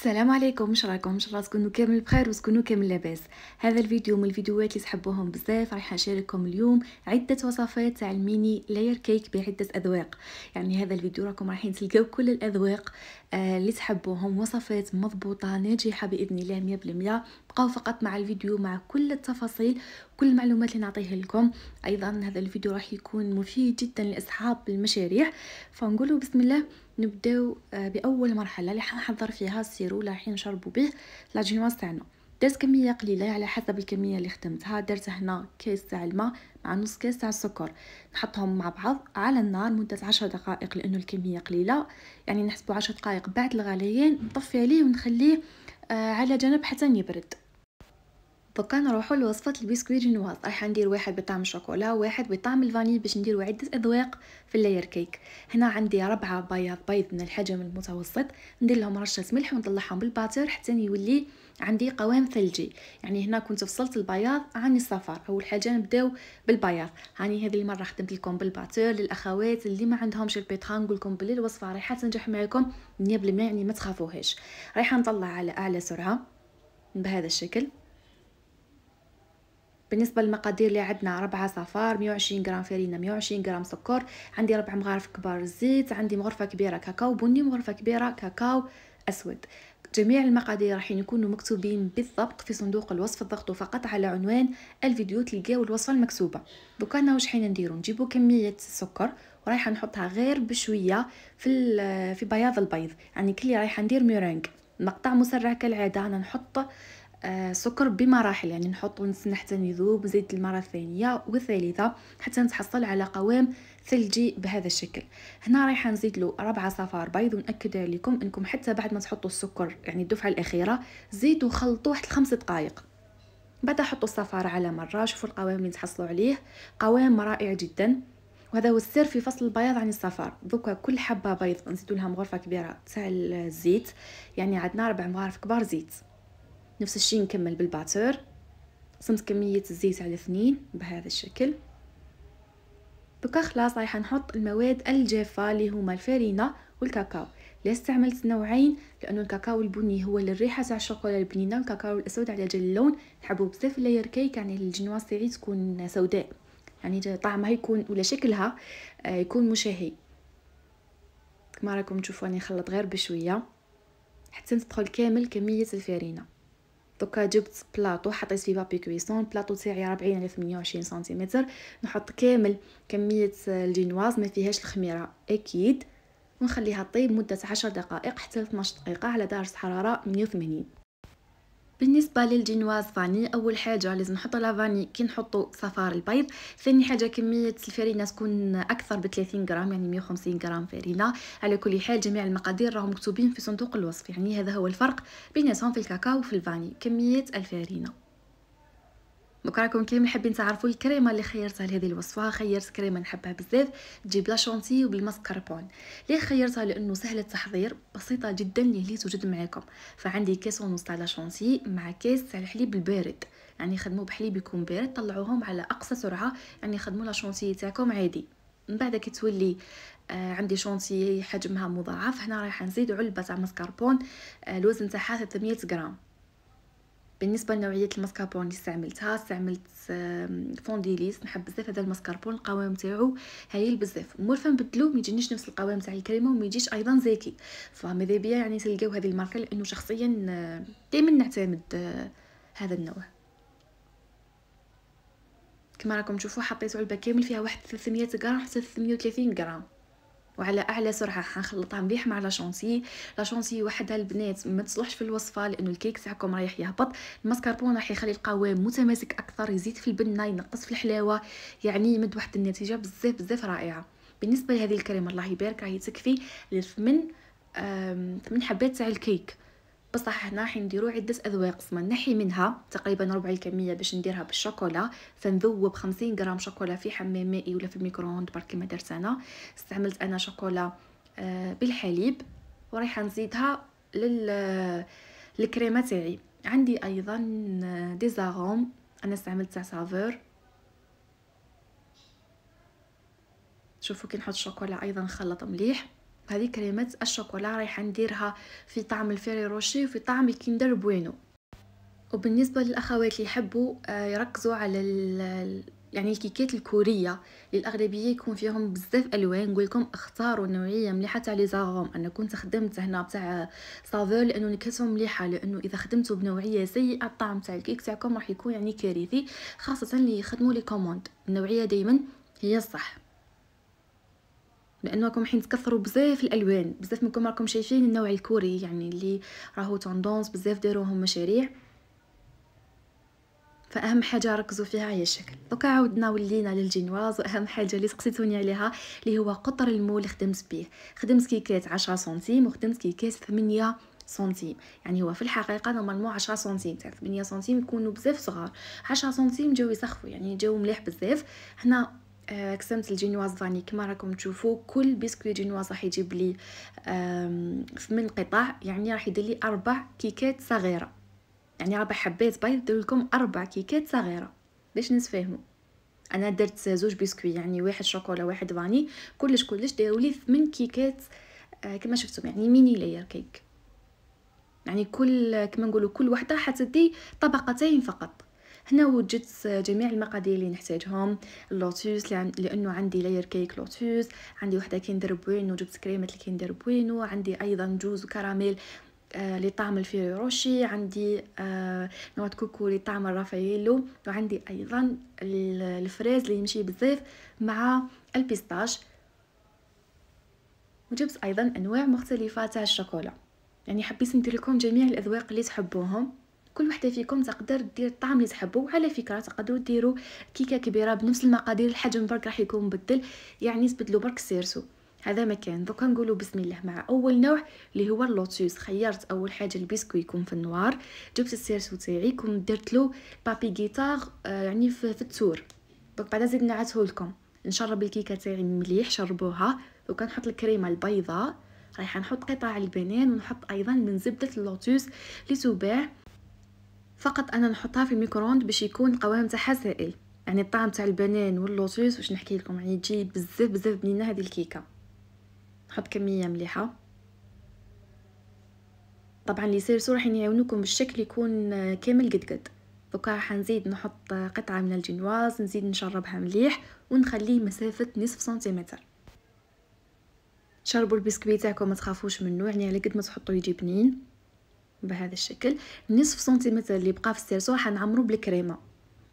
السلام عليكم واش راكم ان شاء الله تكونوا كامل بخير وتكونوا كامل لاباس هذا الفيديو من الفيديوهات اللي تحبوهم بزاف راح نشارككم اليوم عده وصفات تاع الميني لاير كيك بعده اذواق يعني هذا الفيديو راكم رايحين تلقاو كل الاذواق آه، اللي تحبوهم وصفات مضبوطة ناجحة بإذن الله مية بالمية بقاو فقط مع الفيديو مع كل التفاصيل كل المعلومات اللي نعطيه لكم أيضا هذا الفيديو راح يكون مفيد جدا لأصحاب المشاريع فنقولوا بسم الله نبداو آه، بأول مرحلة اللي حنحضر فيها السيرو اللي راح نشربوا به لاجينواس تاعنا درت كمية قليلة على حسب الكمية اللي خدمتها درت هنا كيس تاع الماء مع نص كاس تاع السكر نحطهم مع بعض على النار مده عشر دقائق لانه الكميه قليله يعني نحسبه عشر دقائق بعد الغليان نطفي عليه ونخليه آه، على جنب حتى يبرد دوكا نروحو لوصفات البسكويت جينواز راح ندير واحد بطعم الشوكولا واحد بطعم الفاني باش نديرو عده اذواق في اللاير كيك هنا عندي ربعة بياض بيض من الحجم المتوسط ندير لهم رشه ملح ونطلعهم بالباتور حتى يولي عندي قوام ثلجي يعني هنا كنت فصلت البياض عن الصفار اول حاجه نبداو بالبياض هاني هذه المره خدمت لكم بالباتور للاخوات اللي ما عندهمش البيتخان نقول لكم بلي الوصفه رايحه تنجح معكم 100% يعني ما تخافوهاش رايحه نطلع على اعلى سرعه بهذا الشكل بالنسبه للمقادير اللي عندنا ربعه صفار 120 غرام فرينه 120 غرام سكر عندي ربع مغارف كبار زيت عندي مغرفه كبيره كاكاو بني مغرفه كبيره كاكاو اسود جميع المقادير راح يكونوا مكتوبين بالضبط في صندوق الوصف ضغطوا فقط على عنوان الفيديو تلقاو الوصفه المكتوبه دوكا انا واش حين نديرو نجيبو كميه السكر ورايحه نحطها غير بشويه في في بياض البيض يعني كلي رايحه ندير ميرينغ مقطع مسرع كالعاده انا نحط آه، سكر بمراحل يعني نحط ونسنى حتى يذوب نزيد المره الثانيه والثالثه حتى نتحصل على قوام ثلجي بهذا الشكل هنا رايحه نزيد له ربع صفار بيض ونأكد عليكم انكم حتى بعد ما تحطوا السكر يعني الدفعه الاخيره زيدوا خلطوه حتى خمس دقائق بعد حطوا الصفار على مره شوفوا القوام اللي تحصلوا عليه قوام رائع جدا وهذا هو السر في فصل البياض عن الصفار دوكا كل حبه بيض نزيدوا لها مغرفه كبيره تاع الزيت يعني عندنا ربع مغارف كبار زيت نفس الشي نكمل بالباتور قسمت كمية الزيت على اثنين بهذا الشكل بكا خلاص رايح نحط المواد الجافة اللي هما الفارينة والكاكاو لا استعملت نوعين لانه الكاكاو البني هو للريحه تاع الشوكولا البنينه والكاكاو الاسود على جال اللون نحبو بزاف لاير كيك يعني الجنواز تاعي تكون سوداء يعني طعمها يكون ولا شكلها آه، يكون مشهي كما راكم تشوفوني راني نخلط غير بشويه حتى تدخل كامل كميه الفارينه دوكا جبت بلاطو حطيت فيه بابي كويسون البلاطو تاعي 40 على 28 سنتيمتر نحط كامل كميه الجينواز ما فيهاش الخميره اكيد ونخليها طيب مده 10 دقائق حتى 12 دقيقه على درجه حراره 180 بالنسبه للجينواز فاني اول حاجه لازم نحط لافاني كي نحطو صفار البيض ثاني حاجه كميه الفرينه تكون اكثر بثلاثين غرام يعني مية وخمسين غرام فرينه على كل حال جميع المقادير راهم مكتوبين في صندوق الوصف يعني هذا هو الفرق بيناتهم في الكاكاو وفي الفاني كميه الفرينه دوكا راكم كامل حابين تعرفوا الكريمه اللي خيرتها لهذه الوصفه خيرت كريمه نحبها بزاف تجيب شونتي وبالماسكاربون لي خيرتها لانه سهله التحضير بسيطه جدا اللي توجد معاكم فعندي كاس ونص تاع لا شونتي مع كاس تاع الحليب البارد يعني خدموا بحليب يكون بارد طلعوهم على اقصى سرعه يعني خدموا شونتي تاعكم عادي من بعد كي تولي آه عندي شونتي حجمها مضاعف هنا رايحه نزيد علبه تاع ماسكاربون آه الوزن تاعها 300 غرام بالنسبه لنوعيه الماسكاربون اللي استعملتها استعملت فونديليس نحب بزاف هذا الماسكاربون القوام تاعو هايل بزاف مور بدلو ما يجينيش نفس القوام تاع الكريمه وما يجيش ايضا زاكي فماذا بيا يعني تلقاو هذه الماركه لانه شخصيا دائما نعتمد آه، هذا النوع كما راكم تشوفوا حطيتو علبه كامل فيها واحد 300 غرام حتى 330 غرام وعلى اعلى سرعه حنخلطها مليح مع لاشونسي لاشونسي وحدها البنات ما تصلحش في الوصفه لانه الكيك تاعكم رايح يهبط الماسكاربون راح يخلي القوام متماسك اكثر يزيد في البنه ينقص في الحلاوه يعني يمد واحد النتيجه بزاف بزاف رائعه بالنسبه لهذه الكريمه الله يبارك راهي تكفي لثمن ثمن حبات تاع الكيك بصح هنا نديرو عده اذواق سما نحي منها تقريبا ربع الكميه باش نديرها بالشوكولا فنذوب 50 غرام شوكولا في حمام مائي ولا في الميكرووند برك كما درت انا استعملت انا شوكولا آه، بالحليب وراح نزيدها لل الكريمه تاعي عندي ايضا دي آه، زاروم انا استعملت تاع سافور شوفوا كي نحط الشوكولا ايضا نخلط مليح هذه كريمات الشوكولا رايحه نديرها في طعم الفيري روشي وفي طعم الكيندر بوينو وبالنسبه للاخوات اللي يحبوا آه، يركزوا على يعني الكيكات الكوريه للاغلبيه يكون فيهم بزاف الوان نقول لكم اختاروا نوعيه مليحه تاع لي زاغوم انا كنت خدمت هنا تاع سافور لانه نكهتهم مليحه لانه اذا خدمتوا بنوعيه سيئه الطعم تاع الكيك تاعكم راح يكون يعني كارثي خاصه اللي يخدموا لي كوموند النوعيه دائما هي الصح لانه راكم حين تكثروا بزاف الالوان بزاف منكم راكم شايفين النوع الكوري يعني اللي راهو توندونس بزاف داروهم مشاريع فاهم حاجه ركزوا فيها هي الشكل دوكا عاودنا ولينا للجينواز واهم حاجه اللي سقسيتوني عليها اللي هو قطر المول اللي خدمت به خدمت كيكات 10 سنتيم وخدمت كيكات 8 سنتيم يعني هو في الحقيقه نورمالمون 10 سنتيم تاع 8 سنتيم يكونوا بزاف صغار 10 سنتيم جاو يسخفوا يعني جاو مليح بزاف هنا كسمت آه، الجينواز فاني كما راكم تشوفوا كل بسكويت جينواز راح يجيب لي من قطع يعني راح يدير لي اربع كيكات صغيره يعني راه حبات بيض يدير لكم اربع كيكات صغيره باش نتفاهموا انا درت زوج بسكوي يعني واحد شوكولا واحد فاني كلش كلش داروا لي ثمن كيكات آه، كما شفتم يعني ميني لاير كيك يعني كل كما نقولوا كل وحده حتدي طبقتين فقط هنا وجدت جميع المقادير اللي نحتاجهم اللوتوس لانه عندي لاير كيك لوتوس عندي وحده كيندر بوينو جبت كريمه الكيندر بوينو عندي ايضا جوز وكراميل آه لطعم الفيروشي عندي آه، نوع كوكو لطعم الرافايلو وعندي ايضا الفريز اللي يمشي بزاف مع البيستاش وجبت ايضا انواع مختلفه تاع الشوكولا يعني حبيت ندير لكم جميع الاذواق اللي تحبوهم كل وحده فيكم تقدر دير الطعم اللي تحبوا وعلى فكره تقدروا ديروا كيكه كبيره بنفس المقادير الحجم برك راح يكون مبدل يعني تبدلوا برك السيرسو هذا ما كان دوكا نقولوا بسم الله مع اول نوع اللي هو اللوتوس خيرت اول حاجه البيسكو يكون في النوار جبت السيرسو تاعي كون درت له بابي جيتار آه يعني في, في التور دوك بعدا زيد نعته لكم نشرب الكيكه تاعي مليح شربوها دوكا نحط الكريمه البيضاء رايحه نحط قطع البنان ونحط ايضا من زبده اللوتوس اللي تباع فقط انا نحطها في الميكرووند باش يكون القوام تاعها سائل يعني الطعم تاع البنان واللوتوس واش نحكي لكم يعني تجي بزاف بزاف بنينه هذه الكيكه نحط كميه مليحه طبعا لي سيرسو راح يعاونوكم بالشكل يكون كامل قد قد دوكا راح نزيد نحط قطعه من الجينواز نزيد نشربها مليح ونخليه مسافه نصف سنتيمتر شربوا البسكويت تاعكم ما تخافوش منه يعني على قد ما تحطوا يجي بنين بهذا الشكل نصف سنتيمتر اللي بقى في السيرسو حنعمرو بالكريمه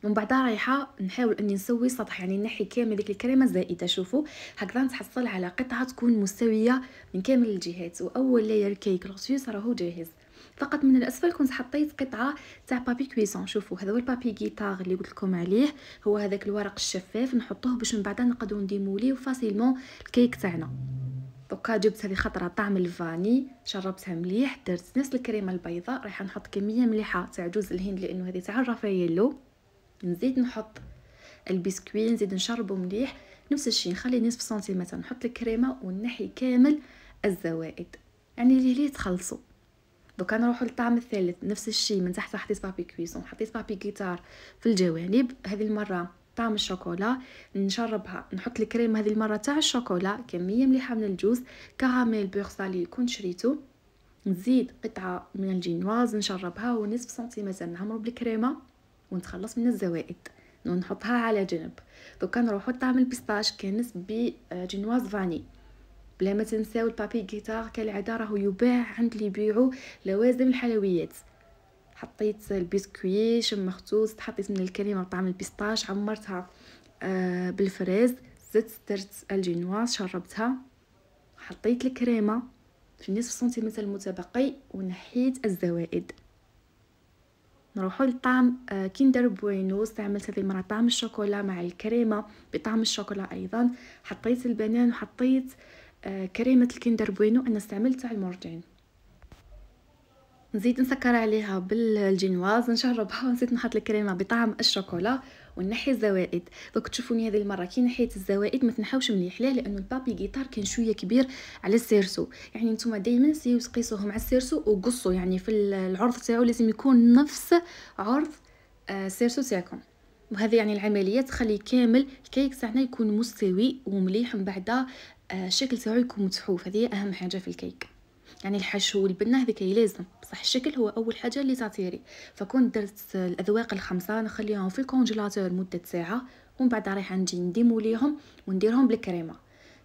ومن بعدها رايحه نحاول اني نسوي سطح يعني نحي كامل ديك الكريمه زائده شوفوا هكذا نتحصل على قطعه تكون مستويه من كامل الجهات واول لاير كيك لوسيوس راهو جاهز فقط من الاسفل كنت حطيت قطعه تاع بابي كويسون شوفوا هذا هو البابي غيتار اللي قلت لكم عليه هو هذاك الورق الشفاف نحطوه باش من بعد نقدروا نديمو ليه الكيك تاعنا دوكا جبتها لي خطره طعم الفاني شربتها مليح درت نفس الكريمه البيضاء رايحه نحط كميه مليحه تاع جوز الهند لانه هذه تاع الرافاييلو نزيد نحط البسكوي نزيد نشربو مليح نفس الشيء نخلي نصف سنتيمتر نحط الكريمه ونحي كامل الزوائد يعني ليه ليه تخلصوا دوكا نروحوا للطعم الثالث نفس الشيء من تحت حطيت بابي كويسون حطيت بابي كيتار في الجوانب هذه المره طعم الشوكولا نشربها نحط الكريم هذه المره تاع الشوكولا كميه مليحه من الجوز كراميل بيغ سالي كنت شريته نزيد قطعه من الجينواز نشربها ونصف سنتيمتر نعمرو بالكريمه ونتخلص من الزوائد ونحطها على جنب دوكا نروحو لطعم البيستاش كنس بجينواز فاني بلا ما تنساو البابي غيتار كالعاده راهو يباع عند اللي يبيعو لوازم الحلويات حطيت البسكوي زدت حطيت من الكريمه بطعم البيستاش عمرتها آه، بالفريز زدت درت الجينواز شربتها حطيت الكريمه في نصف سنتيمتر المتبقي ونحيت الزوائد نروحوا للطعم آه، كيندر بوينو استعملت هذه المره طعم الشوكولا مع الكريمه بطعم الشوكولا ايضا حطيت البنان وحطيت آه، كريمه الكيندر بوينو انا استعملت تاع المرجين نزيد نسكر عليها بالجينواز نشربها ونزيد نحط الكريمه بطعم الشوكولا ونحي الزوائد دوك تشوفوني هذه المره كي نحيت الزوائد ما تنحوش مليح ليه لانه البابي جيتار كان شويه كبير على السيرسو يعني نتوما دائما سيو تقيسوهم على السيرسو وقصوا يعني في العرض تاعو لازم يكون نفس عرض آه، السيرسو تاعكم وهذه يعني العمليه تخلي كامل الكيك تاعنا يكون مستوي ومليح من بعد آه، الشكل تاعو يكون متحوف هذه اهم حاجه في الكيك يعني الحشو والبنه هذيك لازم بصح الشكل هو اول حاجه اللي تعطيري فكون درت الاذواق الخمسه نخليهم في الكونجيلاتور مده ساعه ومن بعد رايحه نجي نديموليهم ونديرهم بالكريمه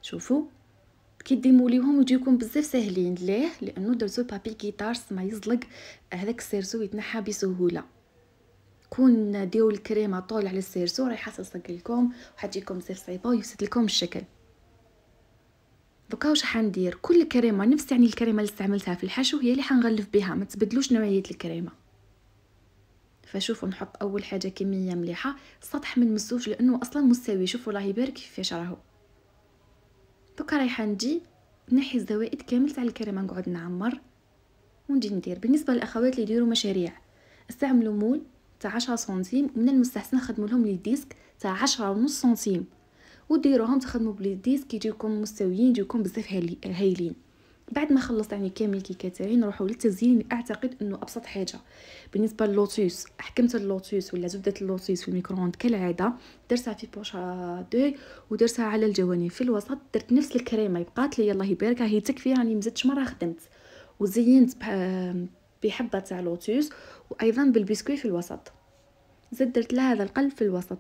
شوفوا كي ليهم يجيكم بزاف ساهلين ليه لانه درتو بابي كيتارس ما يزلق هذاك السيرسو يتنحى بسهوله كون ديو الكريمه طول على السيرسو راح تلصق لكم وحتجيكم بزاف صعيبه ويفسد لكم الشكل دوكا واش حندير كل كريمه نفس يعني الكريمه اللي استعملتها في الحشو هي اللي حنغلف بها ما تبدلوش نوعيه الكريمه فشوفوا نحط اول حاجه كميه مليحه السطح من نمسوش لانه اصلا مستوي شوفوا الله يبارك كيفاش راهو دوكا رايحه نجي نحي الزوائد كامل تاع الكريمه نقعد نعمر ونجي ندير بالنسبه للاخوات اللي يديروا مشاريع استعملوا مول تاع 10 سنتيم من المستحسن نخدموا لهم لي ديسك تاع 10 ونص سنتيم وديروهم تخدموا بلي ديسك يجيكم مستويين يجيكم بزاف هايلين بعد ما خلصت يعني كامل كيكه تاعي نروحوا للتزيين اعتقد انه ابسط حاجه بالنسبه للوتوس حكمت اللوتوس ولا زبده اللوتوس في الميكرووند كالعاده درتها في بوشا دوي ودرتها على الجوانب في الوسط درت نفس الكريمه يبقات لي الله يبارك هي تكفي يعني مزدتش مره خدمت وزينت بحبه تاع لوتوس وايضا بالبسكوي في الوسط زدت لها هذا القلب في الوسط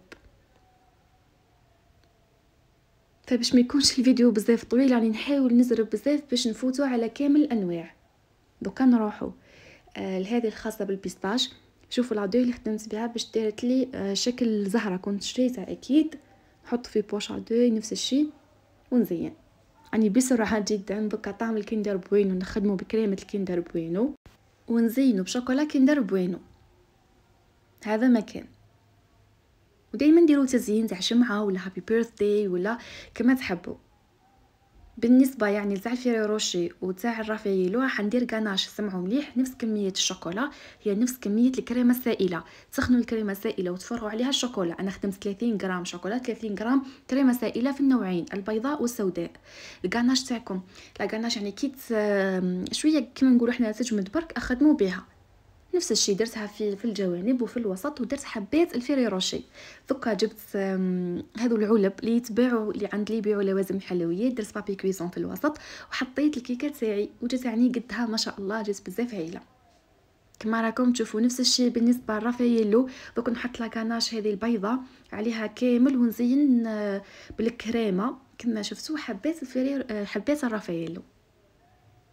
فباش ما يكونش الفيديو بزاف طويل راني يعني نحاول نزرب بزاف باش نفوتو على كامل الانواع دوكا آه، لهذه آه الخاصه بالبيستاش شوفوا العدو اللي خدمت بها باش دارت لي آه شكل زهره كنت شريتها اكيد نحط في بوش عدو نفس الشيء ونزين راني يعني بسرعه جدا دوكا طعم الكندر بوينو نخدمو بكريمه الكندر بوينو ونزينو بشوكولا كندر بوينو هذا مكان ودائما ديروا تزيين تاع شمعه ولا هابي بيرثدي ولا كما تحبوا بالنسبه يعني تاع روشي وتاع الرافايلو راح ندير كاناش سمعوا مليح نفس كميه الشوكولا هي نفس كميه الكريمه السائله تسخنوا الكريمه السائله وتفرغوا عليها الشوكولا انا خدمت 30 غرام شوكولا 30 غرام كريمه سائله في النوعين البيضاء والسوداء الغاناش تاعكم لا غاناش يعني كيت شويه كيما نقولوا حنا تجمد برك اخدموا بها نفس الشيء درتها في في الجوانب وفي الوسط ودرت حبات روشي دوكا جبت هذو العلب اللي يتباعوا اللي عند اللي يبيعوا لوازم الحلويات درت بابي كويسون في الوسط وحطيت الكيكه تاعي وجات يعني قدها ما شاء الله جات بزاف عيله كما راكم تشوفوا نفس الشيء بالنسبه لرافاييلو دوك نحط لاكاناش هذه البيضه عليها كامل ونزين آه، بالكريمه كما شفتوا حبات الفرير آه، حبات الرافاييلو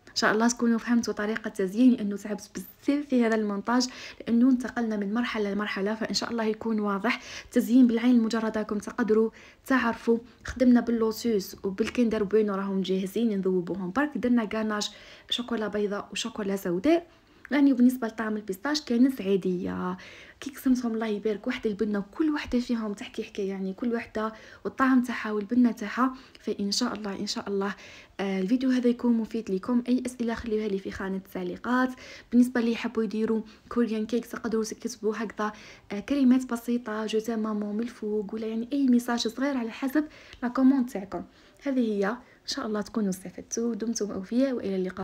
ان شاء الله تكونوا فهمتوا طريقه التزيين لانه تعبت بزاف في هذا المونتاج لانه انتقلنا من مرحله لمرحله فان شاء الله يكون واضح التزيين بالعين راكم تقدروا تعرفوا خدمنا باللوسوس وبالكندر بوينو راهم جاهزين نذوبوهم برك درنا غاناج شوكولا بيضاء وشوكولا سوداء راني بالنسبه لطعم البيستاش كانت عاديه كي قسمتهم الله يبارك واحد البنه كل وحده فيهم تحكي حكايه يعني كل وحده والطعم تاعها والبنه تاعها فان شاء الله ان شاء الله آه، الفيديو هذا يكون مفيد لكم اي اسئله خليوها لي في خانه التعليقات بالنسبه اللي يحبوا يديروا كوريان كيك تقدروا تكتبوا هكذا آه، كلمات بسيطه جوتا مامون من الفوق ولا يعني اي ميساج صغير على حسب لا تاعكم هذه هي ان شاء الله تكونوا استفدتوا دمتم اوفياء والى اللقاء